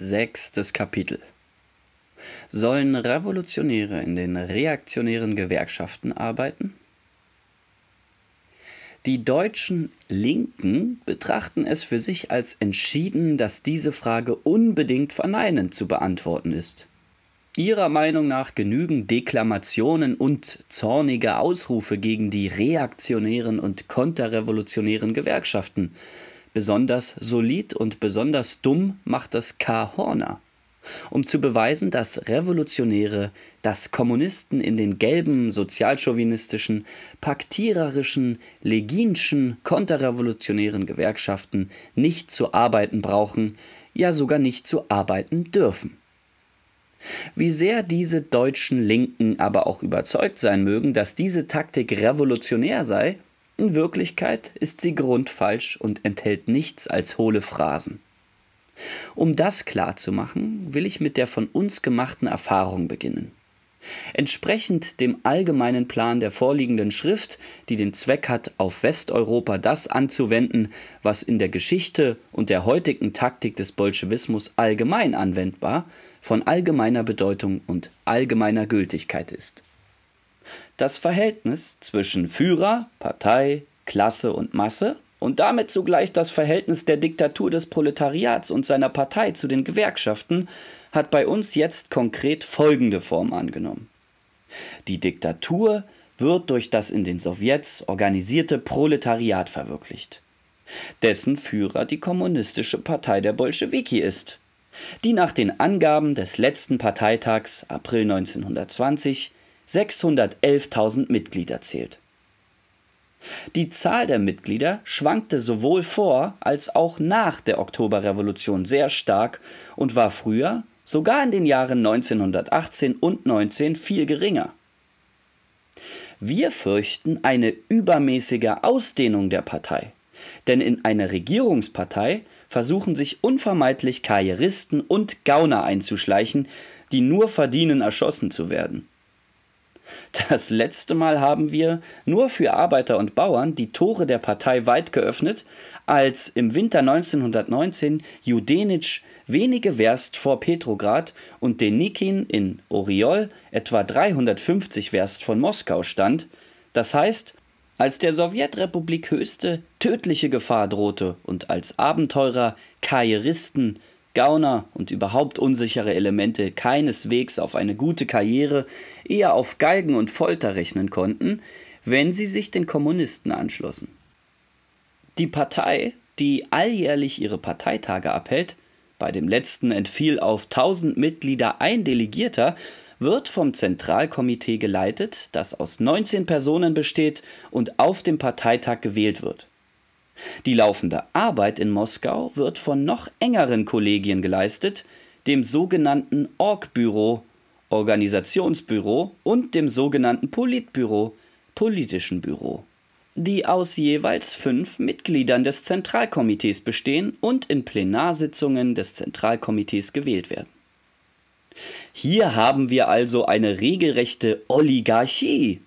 Sechstes Kapitel. Sollen Revolutionäre in den reaktionären Gewerkschaften arbeiten? Die deutschen Linken betrachten es für sich als entschieden, dass diese Frage unbedingt verneinend zu beantworten ist. Ihrer Meinung nach genügen Deklamationen und zornige Ausrufe gegen die reaktionären und konterrevolutionären Gewerkschaften, Besonders solid und besonders dumm macht das K. Horner um zu beweisen, dass Revolutionäre, dass Kommunisten in den gelben, sozialchauvinistischen, paktiererischen, leginschen, konterrevolutionären Gewerkschaften nicht zu arbeiten brauchen, ja sogar nicht zu arbeiten dürfen. Wie sehr diese deutschen Linken aber auch überzeugt sein mögen, dass diese Taktik revolutionär sei, in Wirklichkeit ist sie grundfalsch und enthält nichts als hohle Phrasen. Um das klarzumachen, will ich mit der von uns gemachten Erfahrung beginnen. Entsprechend dem allgemeinen Plan der vorliegenden Schrift, die den Zweck hat, auf Westeuropa das anzuwenden, was in der Geschichte und der heutigen Taktik des Bolschewismus allgemein anwendbar, von allgemeiner Bedeutung und allgemeiner Gültigkeit ist das Verhältnis zwischen Führer, Partei, Klasse und Masse und damit zugleich das Verhältnis der Diktatur des Proletariats und seiner Partei zu den Gewerkschaften hat bei uns jetzt konkret folgende Form angenommen. Die Diktatur wird durch das in den Sowjets organisierte Proletariat verwirklicht, dessen Führer die Kommunistische Partei der Bolschewiki ist, die nach den Angaben des letzten Parteitags April 1920 611.000 Mitglieder zählt. Die Zahl der Mitglieder schwankte sowohl vor als auch nach der Oktoberrevolution sehr stark und war früher, sogar in den Jahren 1918 und 19 viel geringer. Wir fürchten eine übermäßige Ausdehnung der Partei, denn in einer Regierungspartei versuchen sich unvermeidlich Karrieristen und Gauner einzuschleichen, die nur verdienen, erschossen zu werden. Das letzte Mal haben wir nur für Arbeiter und Bauern die Tore der Partei weit geöffnet, als im Winter 1919 Judenitsch wenige Werst vor Petrograd und Denikin in Oriol etwa 350 Werst von Moskau stand, das heißt, als der Sowjetrepublik höchste tödliche Gefahr drohte und als Abenteurer, Karrieristen, Gauner und überhaupt unsichere Elemente keineswegs auf eine gute Karriere, eher auf Geigen und Folter rechnen konnten, wenn sie sich den Kommunisten anschlossen. Die Partei, die alljährlich ihre Parteitage abhält, bei dem letzten entfiel auf 1000 Mitglieder ein Delegierter, wird vom Zentralkomitee geleitet, das aus 19 Personen besteht und auf dem Parteitag gewählt wird. Die laufende Arbeit in Moskau wird von noch engeren Kollegien geleistet, dem sogenannten Org-Büro, Organisationsbüro und dem sogenannten Politbüro, politischen Büro, die aus jeweils fünf Mitgliedern des Zentralkomitees bestehen und in Plenarsitzungen des Zentralkomitees gewählt werden. Hier haben wir also eine regelrechte Oligarchie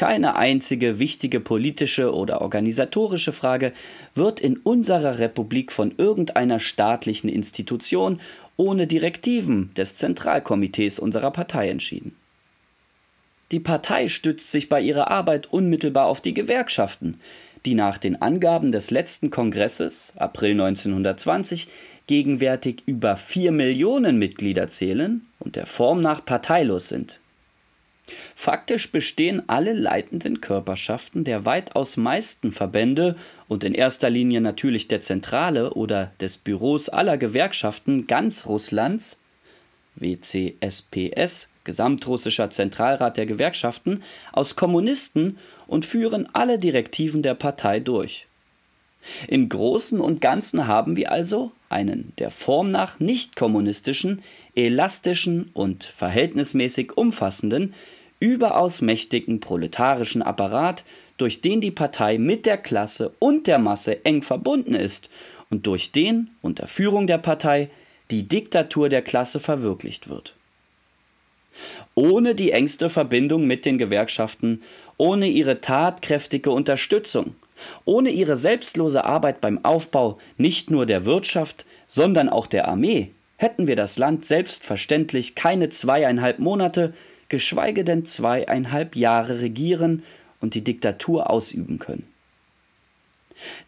keine einzige wichtige politische oder organisatorische Frage wird in unserer Republik von irgendeiner staatlichen Institution ohne Direktiven des Zentralkomitees unserer Partei entschieden. Die Partei stützt sich bei ihrer Arbeit unmittelbar auf die Gewerkschaften, die nach den Angaben des letzten Kongresses, April 1920, gegenwärtig über 4 Millionen Mitglieder zählen und der Form nach parteilos sind. Faktisch bestehen alle leitenden Körperschaften der weitaus meisten Verbände und in erster Linie natürlich der Zentrale oder des Büros aller Gewerkschaften ganz Russlands WCSPS Gesamtrussischer Zentralrat der Gewerkschaften aus Kommunisten und führen alle Direktiven der Partei durch. Im Großen und Ganzen haben wir also einen der Form nach nicht kommunistischen, elastischen und verhältnismäßig umfassenden überaus mächtigen proletarischen Apparat, durch den die Partei mit der Klasse und der Masse eng verbunden ist und durch den, unter Führung der Partei, die Diktatur der Klasse verwirklicht wird. Ohne die engste Verbindung mit den Gewerkschaften, ohne ihre tatkräftige Unterstützung, ohne ihre selbstlose Arbeit beim Aufbau nicht nur der Wirtschaft, sondern auch der Armee, hätten wir das Land selbstverständlich keine zweieinhalb Monate, geschweige denn zweieinhalb Jahre regieren und die Diktatur ausüben können.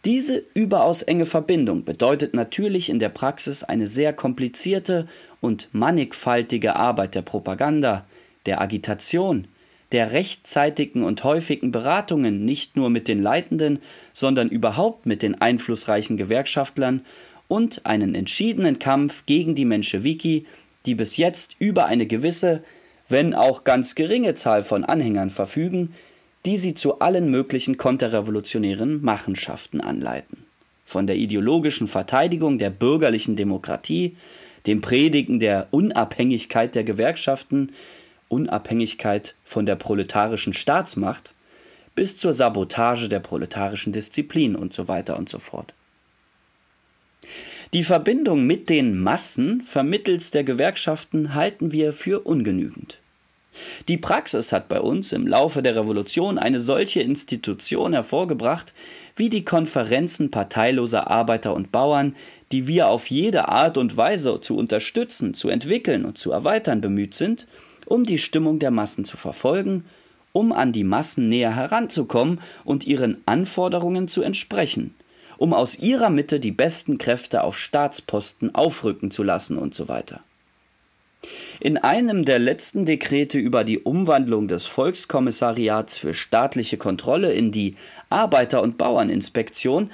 Diese überaus enge Verbindung bedeutet natürlich in der Praxis eine sehr komplizierte und mannigfaltige Arbeit der Propaganda, der Agitation, der rechtzeitigen und häufigen Beratungen nicht nur mit den Leitenden, sondern überhaupt mit den einflussreichen Gewerkschaftlern und einen entschiedenen Kampf gegen die Menschewiki, die bis jetzt über eine gewisse, wenn auch ganz geringe Zahl von Anhängern verfügen, die sie zu allen möglichen konterrevolutionären Machenschaften anleiten. Von der ideologischen Verteidigung der bürgerlichen Demokratie, dem Predigen der Unabhängigkeit der Gewerkschaften, Unabhängigkeit von der proletarischen Staatsmacht, bis zur Sabotage der proletarischen Disziplin und so weiter und so fort. Die Verbindung mit den Massen vermittels der Gewerkschaften halten wir für ungenügend. Die Praxis hat bei uns im Laufe der Revolution eine solche Institution hervorgebracht, wie die Konferenzen parteiloser Arbeiter und Bauern, die wir auf jede Art und Weise zu unterstützen, zu entwickeln und zu erweitern bemüht sind, um die Stimmung der Massen zu verfolgen, um an die Massen näher heranzukommen und ihren Anforderungen zu entsprechen, um aus ihrer Mitte die besten Kräfte auf Staatsposten aufrücken zu lassen und so weiter. In einem der letzten Dekrete über die Umwandlung des Volkskommissariats für staatliche Kontrolle in die Arbeiter- und Bauerninspektion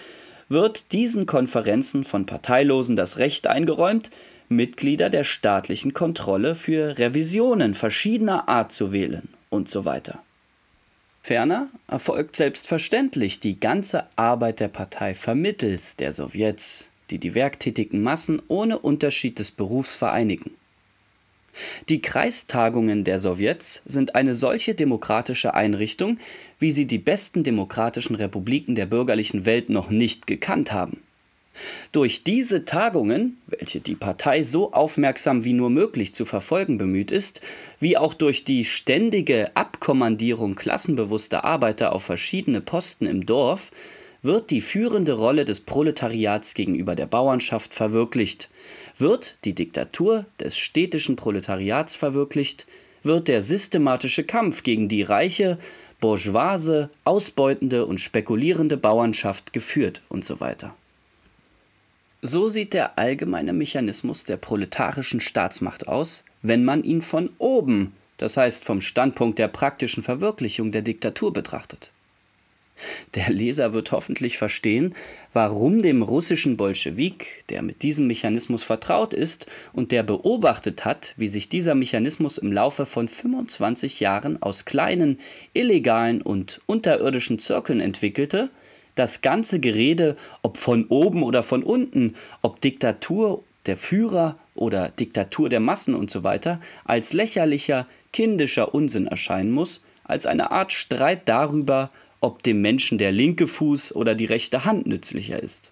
wird diesen Konferenzen von Parteilosen das Recht eingeräumt, Mitglieder der staatlichen Kontrolle für Revisionen verschiedener Art zu wählen und so weiter. Ferner erfolgt selbstverständlich die ganze Arbeit der Partei vermittels der Sowjets, die die werktätigen Massen ohne Unterschied des Berufs vereinigen. Die Kreistagungen der Sowjets sind eine solche demokratische Einrichtung, wie sie die besten demokratischen Republiken der bürgerlichen Welt noch nicht gekannt haben. Durch diese Tagungen, welche die Partei so aufmerksam wie nur möglich zu verfolgen bemüht ist, wie auch durch die ständige Ab Abkommandierung klassenbewusster Arbeiter auf verschiedene Posten im Dorf wird die führende Rolle des Proletariats gegenüber der Bauernschaft verwirklicht, wird die Diktatur des städtischen Proletariats verwirklicht, wird der systematische Kampf gegen die reiche, bourgeoise, ausbeutende und spekulierende Bauernschaft geführt und so weiter. So sieht der allgemeine Mechanismus der proletarischen Staatsmacht aus, wenn man ihn von oben das heißt vom Standpunkt der praktischen Verwirklichung der Diktatur betrachtet. Der Leser wird hoffentlich verstehen, warum dem russischen Bolschewik, der mit diesem Mechanismus vertraut ist und der beobachtet hat, wie sich dieser Mechanismus im Laufe von 25 Jahren aus kleinen, illegalen und unterirdischen Zirkeln entwickelte, das ganze Gerede, ob von oben oder von unten, ob Diktatur, der Führer oder Diktatur der Massen und so weiter als lächerlicher, kindischer Unsinn erscheinen muss, als eine Art Streit darüber, ob dem Menschen der linke Fuß oder die rechte Hand nützlicher ist.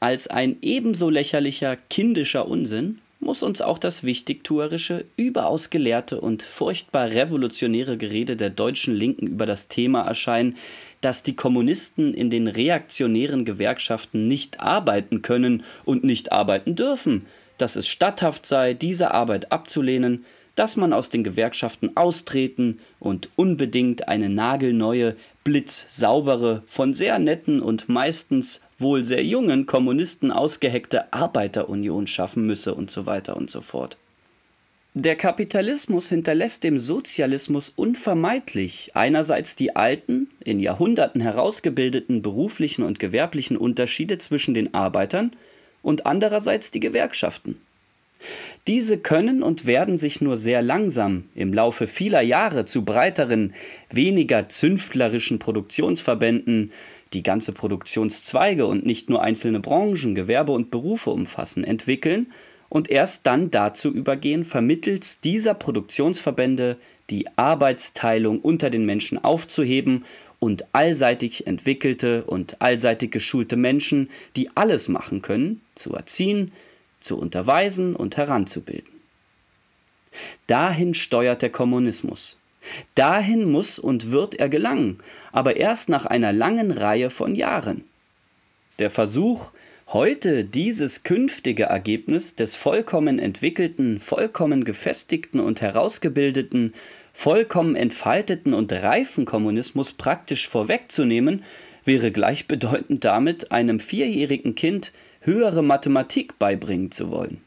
Als ein ebenso lächerlicher, kindischer Unsinn muss uns auch das wichtigtuerische, überaus gelehrte und furchtbar revolutionäre Gerede der deutschen Linken über das Thema erscheinen, dass die Kommunisten in den reaktionären Gewerkschaften nicht arbeiten können und nicht arbeiten dürfen, dass es statthaft sei, diese Arbeit abzulehnen, dass man aus den Gewerkschaften austreten und unbedingt eine nagelneue, blitzsaubere, von sehr netten und meistens wohl sehr jungen Kommunisten ausgeheckte Arbeiterunion schaffen müsse und so weiter und so fort. Der Kapitalismus hinterlässt dem Sozialismus unvermeidlich einerseits die alten, in Jahrhunderten herausgebildeten beruflichen und gewerblichen Unterschiede zwischen den Arbeitern und andererseits die Gewerkschaften. Diese können und werden sich nur sehr langsam im Laufe vieler Jahre zu breiteren, weniger zünftlerischen Produktionsverbänden, die ganze Produktionszweige und nicht nur einzelne Branchen, Gewerbe und Berufe umfassen, entwickeln und erst dann dazu übergehen, vermittels dieser Produktionsverbände die Arbeitsteilung unter den Menschen aufzuheben und allseitig entwickelte und allseitig geschulte Menschen, die alles machen können, zu erziehen, zu unterweisen und heranzubilden. Dahin steuert der Kommunismus. Dahin muss und wird er gelangen, aber erst nach einer langen Reihe von Jahren. Der Versuch, heute dieses künftige Ergebnis des vollkommen entwickelten, vollkommen gefestigten und herausgebildeten, vollkommen entfalteten und reifen Kommunismus praktisch vorwegzunehmen, wäre gleichbedeutend damit, einem vierjährigen Kind höhere Mathematik beibringen zu wollen.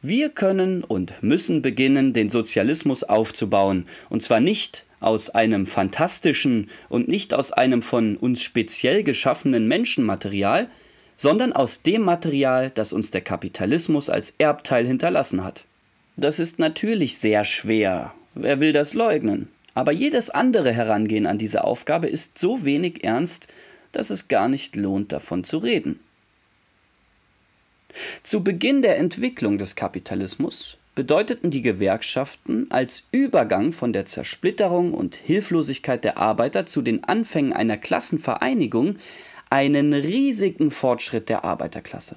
Wir können und müssen beginnen, den Sozialismus aufzubauen, und zwar nicht aus einem fantastischen und nicht aus einem von uns speziell geschaffenen Menschenmaterial, sondern aus dem Material, das uns der Kapitalismus als Erbteil hinterlassen hat. Das ist natürlich sehr schwer, wer will das leugnen? Aber jedes andere Herangehen an diese Aufgabe ist so wenig ernst, dass es gar nicht lohnt, davon zu reden. Zu Beginn der Entwicklung des Kapitalismus bedeuteten die Gewerkschaften als Übergang von der Zersplitterung und Hilflosigkeit der Arbeiter zu den Anfängen einer Klassenvereinigung einen riesigen Fortschritt der Arbeiterklasse.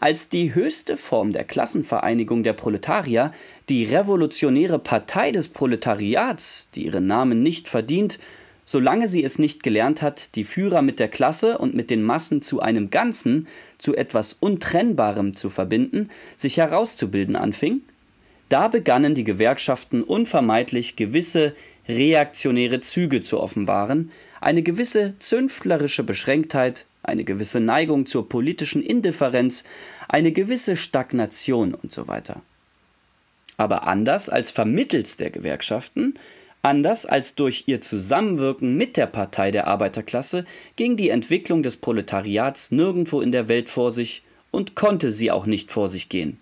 Als die höchste Form der Klassenvereinigung der Proletarier die revolutionäre Partei des Proletariats, die ihren Namen nicht verdient, solange sie es nicht gelernt hat, die Führer mit der Klasse und mit den Massen zu einem Ganzen, zu etwas Untrennbarem zu verbinden, sich herauszubilden anfing, da begannen die Gewerkschaften unvermeidlich gewisse reaktionäre Züge zu offenbaren, eine gewisse zünftlerische Beschränktheit, eine gewisse Neigung zur politischen Indifferenz, eine gewisse Stagnation und so weiter. Aber anders als vermittels der Gewerkschaften Anders als durch ihr Zusammenwirken mit der Partei der Arbeiterklasse ging die Entwicklung des Proletariats nirgendwo in der Welt vor sich und konnte sie auch nicht vor sich gehen.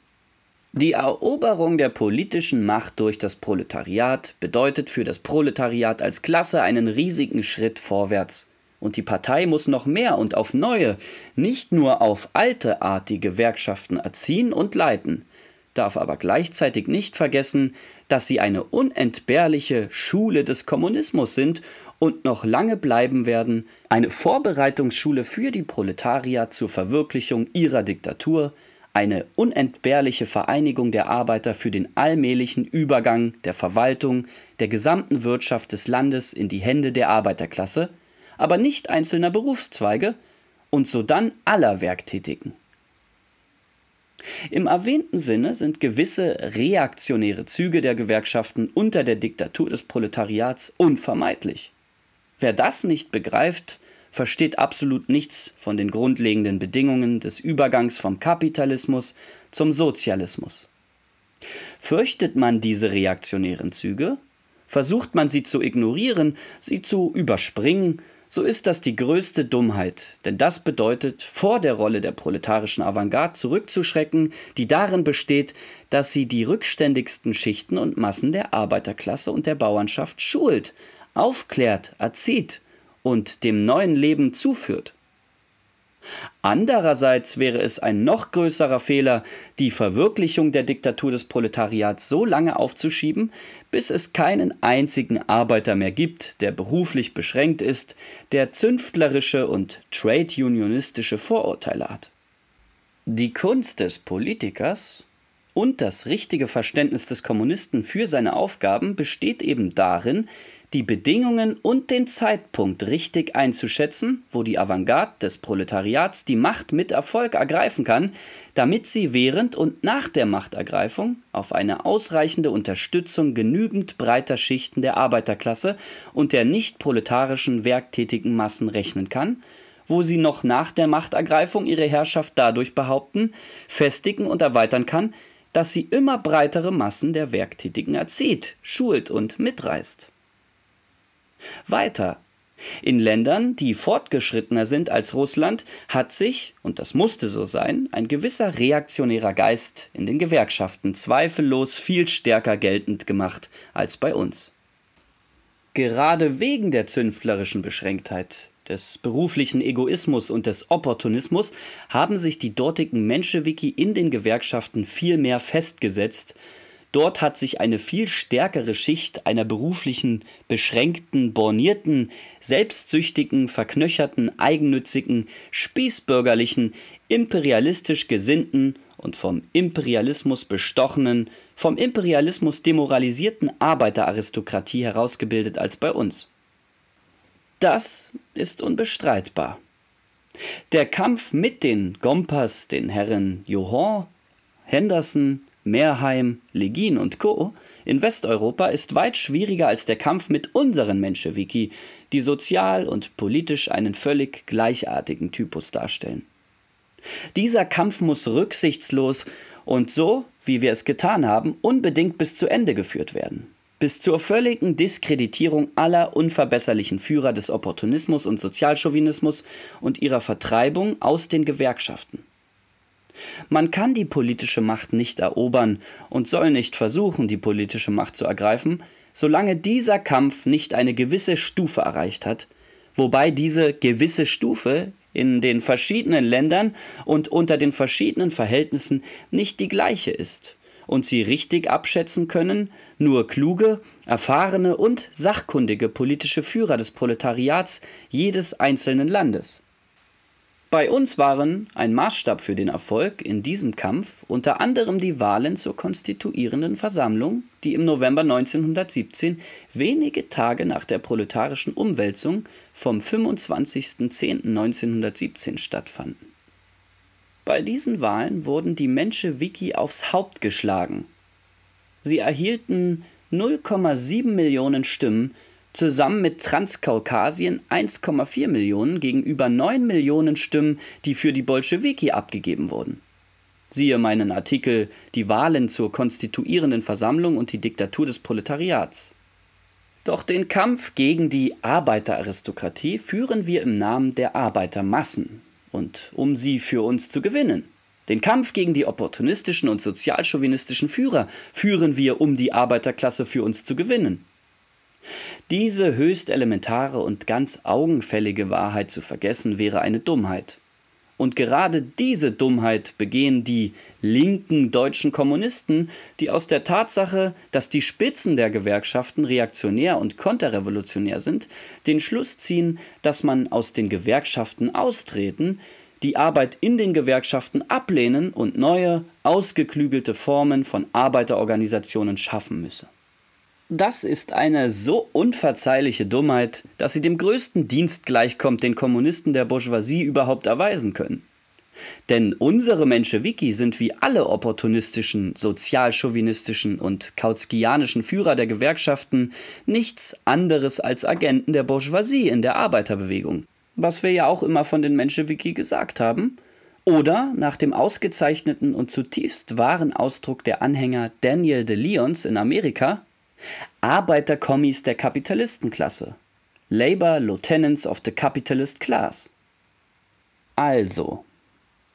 Die Eroberung der politischen Macht durch das Proletariat bedeutet für das Proletariat als Klasse einen riesigen Schritt vorwärts. Und die Partei muss noch mehr und auf neue, nicht nur auf alte Art die Gewerkschaften erziehen und leiten, darf aber gleichzeitig nicht vergessen, dass sie eine unentbehrliche Schule des Kommunismus sind und noch lange bleiben werden, eine Vorbereitungsschule für die Proletarier zur Verwirklichung ihrer Diktatur, eine unentbehrliche Vereinigung der Arbeiter für den allmählichen Übergang der Verwaltung der gesamten Wirtschaft des Landes in die Hände der Arbeiterklasse, aber nicht einzelner Berufszweige und sodann aller Werktätigen. Im erwähnten Sinne sind gewisse reaktionäre Züge der Gewerkschaften unter der Diktatur des Proletariats unvermeidlich. Wer das nicht begreift, versteht absolut nichts von den grundlegenden Bedingungen des Übergangs vom Kapitalismus zum Sozialismus. Fürchtet man diese reaktionären Züge, versucht man sie zu ignorieren, sie zu überspringen, so ist das die größte Dummheit, denn das bedeutet, vor der Rolle der proletarischen Avantgarde zurückzuschrecken, die darin besteht, dass sie die rückständigsten Schichten und Massen der Arbeiterklasse und der Bauernschaft schult, aufklärt, erzieht und dem neuen Leben zuführt. Andererseits wäre es ein noch größerer Fehler, die Verwirklichung der Diktatur des Proletariats so lange aufzuschieben, bis es keinen einzigen Arbeiter mehr gibt, der beruflich beschränkt ist, der zünftlerische und trade-unionistische Vorurteile hat. Die Kunst des Politikers und das richtige Verständnis des Kommunisten für seine Aufgaben besteht eben darin, die Bedingungen und den Zeitpunkt richtig einzuschätzen, wo die Avantgarde des Proletariats die Macht mit Erfolg ergreifen kann, damit sie während und nach der Machtergreifung auf eine ausreichende Unterstützung genügend breiter Schichten der Arbeiterklasse und der nicht proletarischen werktätigen Massen rechnen kann, wo sie noch nach der Machtergreifung ihre Herrschaft dadurch behaupten, festigen und erweitern kann, dass sie immer breitere Massen der Werktätigen erzieht, schult und mitreißt. Weiter. In Ländern, die fortgeschrittener sind als Russland, hat sich, und das musste so sein, ein gewisser reaktionärer Geist in den Gewerkschaften zweifellos viel stärker geltend gemacht als bei uns. Gerade wegen der zünflerischen Beschränktheit des beruflichen Egoismus und des Opportunismus haben sich die dortigen Menschewiki in den Gewerkschaften viel mehr festgesetzt, Dort hat sich eine viel stärkere Schicht einer beruflichen, beschränkten, bornierten, selbstsüchtigen, verknöcherten, eigennützigen, spießbürgerlichen, imperialistisch gesinnten und vom Imperialismus bestochenen, vom Imperialismus demoralisierten Arbeiteraristokratie herausgebildet als bei uns. Das ist unbestreitbar. Der Kampf mit den Gompers, den Herren Johann, Henderson, Merheim, Legin und Co. in Westeuropa ist weit schwieriger als der Kampf mit unseren Menschewiki, die sozial und politisch einen völlig gleichartigen Typus darstellen. Dieser Kampf muss rücksichtslos und so, wie wir es getan haben, unbedingt bis zu Ende geführt werden. Bis zur völligen Diskreditierung aller unverbesserlichen Führer des Opportunismus und Sozialchauvinismus und ihrer Vertreibung aus den Gewerkschaften. Man kann die politische Macht nicht erobern und soll nicht versuchen, die politische Macht zu ergreifen, solange dieser Kampf nicht eine gewisse Stufe erreicht hat, wobei diese gewisse Stufe in den verschiedenen Ländern und unter den verschiedenen Verhältnissen nicht die gleiche ist und sie richtig abschätzen können nur kluge, erfahrene und sachkundige politische Führer des Proletariats jedes einzelnen Landes. Bei uns waren ein Maßstab für den Erfolg in diesem Kampf unter anderem die Wahlen zur konstituierenden Versammlung, die im November 1917, wenige Tage nach der proletarischen Umwälzung, vom 25.10.1917 stattfanden. Bei diesen Wahlen wurden die Menschewiki aufs Haupt geschlagen. Sie erhielten 0,7 Millionen Stimmen zusammen mit Transkaukasien 1,4 Millionen gegenüber 9 Millionen Stimmen, die für die Bolschewiki abgegeben wurden. Siehe meinen Artikel Die Wahlen zur konstituierenden Versammlung und die Diktatur des Proletariats. Doch den Kampf gegen die Arbeiteraristokratie führen wir im Namen der Arbeitermassen und um sie für uns zu gewinnen. Den Kampf gegen die opportunistischen und sozialchauvinistischen Führer führen wir, um die Arbeiterklasse für uns zu gewinnen. Diese höchst elementare und ganz augenfällige Wahrheit zu vergessen, wäre eine Dummheit. Und gerade diese Dummheit begehen die linken deutschen Kommunisten, die aus der Tatsache, dass die Spitzen der Gewerkschaften reaktionär und konterrevolutionär sind, den Schluss ziehen, dass man aus den Gewerkschaften austreten, die Arbeit in den Gewerkschaften ablehnen und neue, ausgeklügelte Formen von Arbeiterorganisationen schaffen müsse. Das ist eine so unverzeihliche Dummheit, dass sie dem größten Dienst gleichkommt, den Kommunisten der Bourgeoisie überhaupt erweisen können. Denn unsere Menschewiki sind wie alle opportunistischen, sozialchauvinistischen und kautskianischen Führer der Gewerkschaften nichts anderes als Agenten der Bourgeoisie in der Arbeiterbewegung, was wir ja auch immer von den Menschewiki gesagt haben, oder nach dem ausgezeichneten und zutiefst wahren Ausdruck der Anhänger Daniel de Lyons in Amerika, Arbeiterkommis der Kapitalistenklasse. Labor Lieutenants of the Capitalist Class. Also,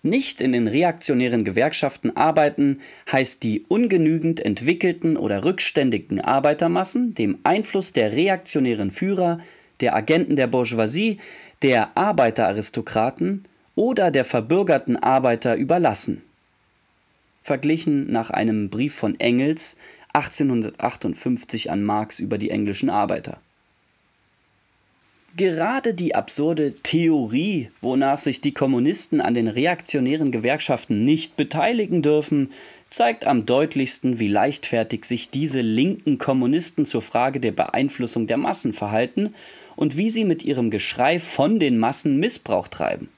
nicht in den reaktionären Gewerkschaften arbeiten, heißt die ungenügend entwickelten oder rückständigen Arbeitermassen dem Einfluss der reaktionären Führer, der Agenten der Bourgeoisie, der Arbeiteraristokraten oder der verbürgerten Arbeiter überlassen. Verglichen nach einem Brief von Engels 1858 an Marx über die englischen Arbeiter. Gerade die absurde Theorie, wonach sich die Kommunisten an den reaktionären Gewerkschaften nicht beteiligen dürfen, zeigt am deutlichsten, wie leichtfertig sich diese linken Kommunisten zur Frage der Beeinflussung der Massen verhalten und wie sie mit ihrem Geschrei von den Massen Missbrauch treiben.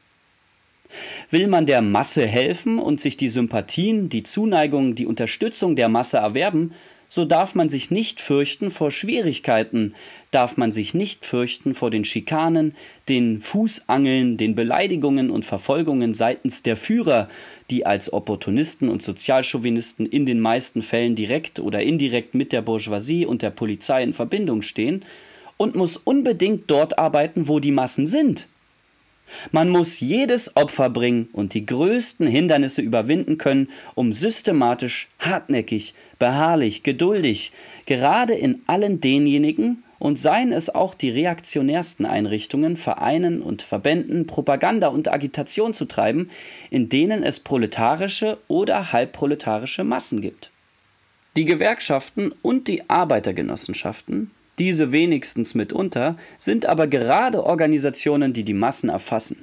Will man der Masse helfen und sich die Sympathien, die Zuneigung, die Unterstützung der Masse erwerben, so darf man sich nicht fürchten vor Schwierigkeiten, darf man sich nicht fürchten vor den Schikanen, den Fußangeln, den Beleidigungen und Verfolgungen seitens der Führer, die als Opportunisten und Sozialchauvinisten in den meisten Fällen direkt oder indirekt mit der Bourgeoisie und der Polizei in Verbindung stehen, und muss unbedingt dort arbeiten, wo die Massen sind. Man muss jedes Opfer bringen und die größten Hindernisse überwinden können, um systematisch, hartnäckig, beharrlich, geduldig, gerade in allen denjenigen, und seien es auch die reaktionärsten Einrichtungen, Vereinen und Verbänden, Propaganda und Agitation zu treiben, in denen es proletarische oder halbproletarische Massen gibt. Die Gewerkschaften und die Arbeitergenossenschaften diese wenigstens mitunter, sind aber gerade Organisationen, die die Massen erfassen.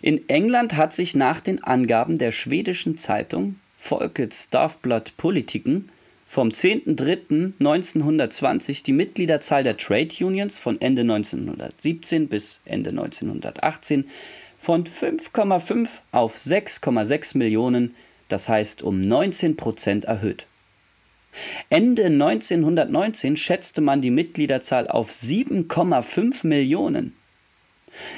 In England hat sich nach den Angaben der schwedischen Zeitung Folkets Dagblad Politiken vom 10.03.1920 die Mitgliederzahl der Trade Unions von Ende 1917 bis Ende 1918 von 5,5 auf 6,6 Millionen, das heißt um 19 Prozent erhöht. Ende 1919 schätzte man die Mitgliederzahl auf 7,5 Millionen.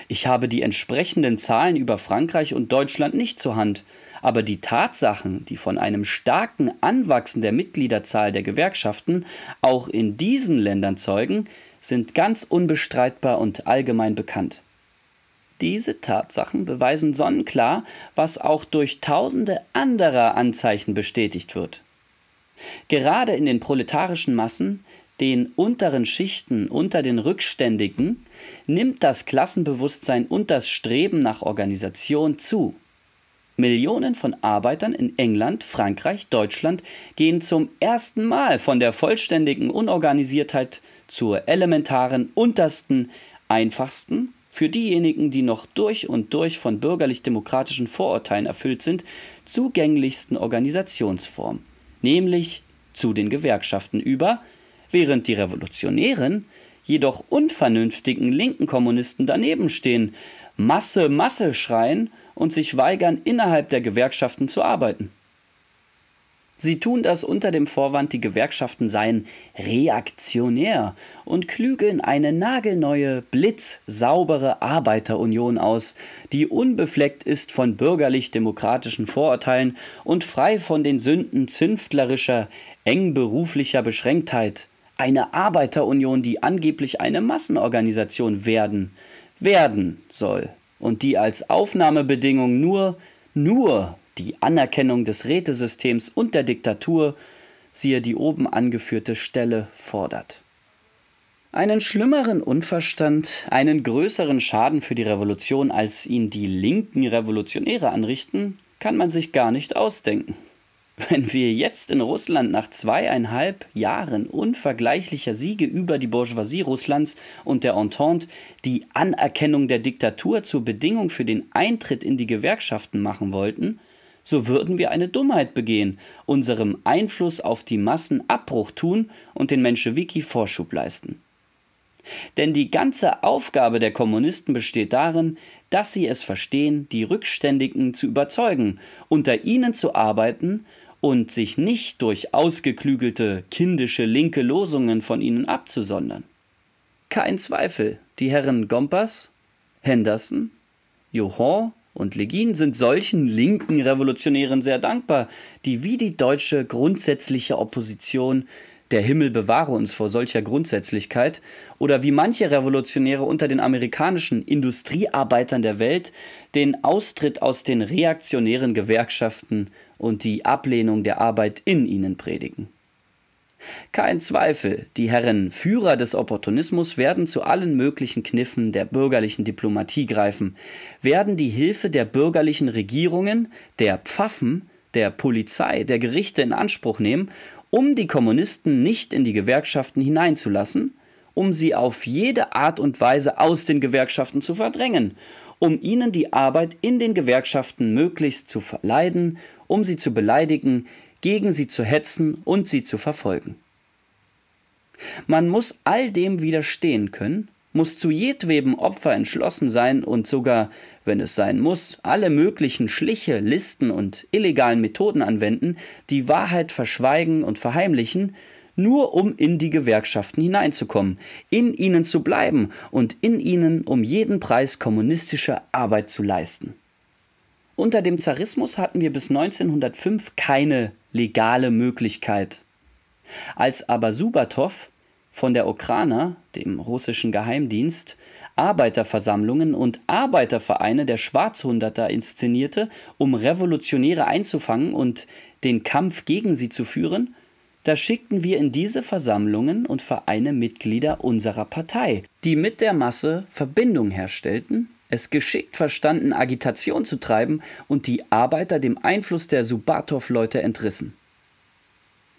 Ich habe die entsprechenden Zahlen über Frankreich und Deutschland nicht zur Hand, aber die Tatsachen, die von einem starken Anwachsen der Mitgliederzahl der Gewerkschaften auch in diesen Ländern zeugen, sind ganz unbestreitbar und allgemein bekannt. Diese Tatsachen beweisen sonnenklar, was auch durch tausende anderer Anzeichen bestätigt wird. Gerade in den proletarischen Massen, den unteren Schichten unter den Rückständigen, nimmt das Klassenbewusstsein und das Streben nach Organisation zu. Millionen von Arbeitern in England, Frankreich, Deutschland gehen zum ersten Mal von der vollständigen Unorganisiertheit zur elementaren, untersten, einfachsten, für diejenigen, die noch durch und durch von bürgerlich-demokratischen Vorurteilen erfüllt sind, zugänglichsten Organisationsform nämlich zu den Gewerkschaften über, während die revolutionären, jedoch unvernünftigen linken Kommunisten daneben stehen, Masse, Masse schreien und sich weigern, innerhalb der Gewerkschaften zu arbeiten. Sie tun das unter dem Vorwand, die Gewerkschaften seien reaktionär und klügeln eine nagelneue, blitzsaubere Arbeiterunion aus, die unbefleckt ist von bürgerlich-demokratischen Vorurteilen und frei von den Sünden zünftlerischer, eng beruflicher Beschränktheit. Eine Arbeiterunion, die angeblich eine Massenorganisation werden, werden soll und die als Aufnahmebedingung nur, nur die Anerkennung des Rätesystems und der Diktatur, siehe die oben angeführte Stelle, fordert. Einen schlimmeren Unverstand, einen größeren Schaden für die Revolution, als ihn die linken Revolutionäre anrichten, kann man sich gar nicht ausdenken. Wenn wir jetzt in Russland nach zweieinhalb Jahren unvergleichlicher Siege über die Bourgeoisie Russlands und der Entente die Anerkennung der Diktatur zur Bedingung für den Eintritt in die Gewerkschaften machen wollten, so würden wir eine Dummheit begehen, unserem Einfluss auf die Massen Abbruch tun und den Menschewiki Vorschub leisten. Denn die ganze Aufgabe der Kommunisten besteht darin, dass sie es verstehen, die Rückständigen zu überzeugen, unter ihnen zu arbeiten und sich nicht durch ausgeklügelte, kindische linke Losungen von ihnen abzusondern. Kein Zweifel, die Herren Gompers, Henderson, Johor und Legin sind solchen linken Revolutionären sehr dankbar, die wie die deutsche grundsätzliche Opposition der Himmel bewahre uns vor solcher Grundsätzlichkeit, oder wie manche Revolutionäre unter den amerikanischen Industriearbeitern der Welt den Austritt aus den reaktionären Gewerkschaften und die Ablehnung der Arbeit in ihnen predigen. Kein Zweifel, die Herren Führer des Opportunismus werden zu allen möglichen Kniffen der bürgerlichen Diplomatie greifen, werden die Hilfe der bürgerlichen Regierungen, der Pfaffen, der Polizei, der Gerichte in Anspruch nehmen, um die Kommunisten nicht in die Gewerkschaften hineinzulassen, um sie auf jede Art und Weise aus den Gewerkschaften zu verdrängen, um ihnen die Arbeit in den Gewerkschaften möglichst zu verleiden, um sie zu beleidigen, gegen sie zu hetzen und sie zu verfolgen. Man muss all dem widerstehen können, muss zu jedwedem Opfer entschlossen sein und sogar, wenn es sein muss, alle möglichen Schliche, Listen und illegalen Methoden anwenden, die Wahrheit verschweigen und verheimlichen, nur um in die Gewerkschaften hineinzukommen, in ihnen zu bleiben und in ihnen um jeden Preis kommunistische Arbeit zu leisten. Unter dem Zarismus hatten wir bis 1905 keine legale Möglichkeit. Als aber Subatow von der Okrana, dem russischen Geheimdienst, Arbeiterversammlungen und Arbeitervereine der Schwarzhunderter inszenierte, um Revolutionäre einzufangen und den Kampf gegen sie zu führen, da schickten wir in diese Versammlungen und Vereine Mitglieder unserer Partei, die mit der Masse Verbindung herstellten es geschickt verstanden, Agitation zu treiben und die Arbeiter dem Einfluss der Subatow-Leute entrissen.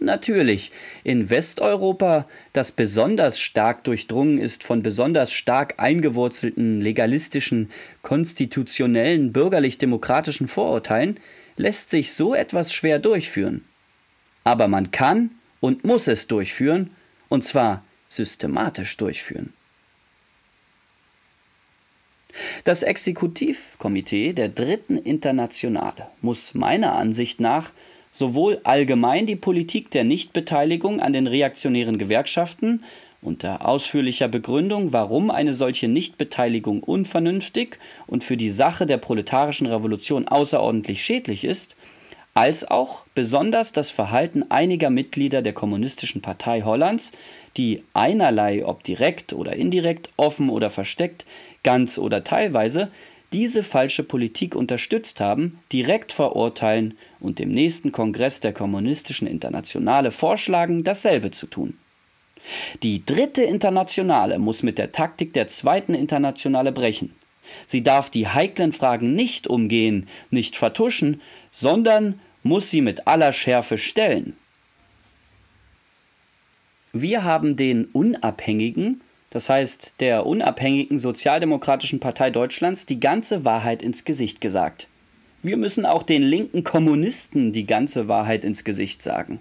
Natürlich, in Westeuropa, das besonders stark durchdrungen ist von besonders stark eingewurzelten legalistischen, konstitutionellen, bürgerlich-demokratischen Vorurteilen, lässt sich so etwas schwer durchführen. Aber man kann und muss es durchführen, und zwar systematisch durchführen. Das Exekutivkomitee der Dritten Internationale muss meiner Ansicht nach sowohl allgemein die Politik der Nichtbeteiligung an den reaktionären Gewerkschaften unter ausführlicher Begründung, warum eine solche Nichtbeteiligung unvernünftig und für die Sache der proletarischen Revolution außerordentlich schädlich ist, als auch besonders das Verhalten einiger Mitglieder der Kommunistischen Partei Hollands, die einerlei, ob direkt oder indirekt, offen oder versteckt, ganz oder teilweise, diese falsche Politik unterstützt haben, direkt verurteilen und dem nächsten Kongress der Kommunistischen Internationale vorschlagen, dasselbe zu tun. Die dritte Internationale muss mit der Taktik der zweiten Internationale brechen. Sie darf die heiklen Fragen nicht umgehen, nicht vertuschen, sondern muss sie mit aller Schärfe stellen. Wir haben den Unabhängigen, das heißt der unabhängigen Sozialdemokratischen Partei Deutschlands, die ganze Wahrheit ins Gesicht gesagt. Wir müssen auch den linken Kommunisten die ganze Wahrheit ins Gesicht sagen.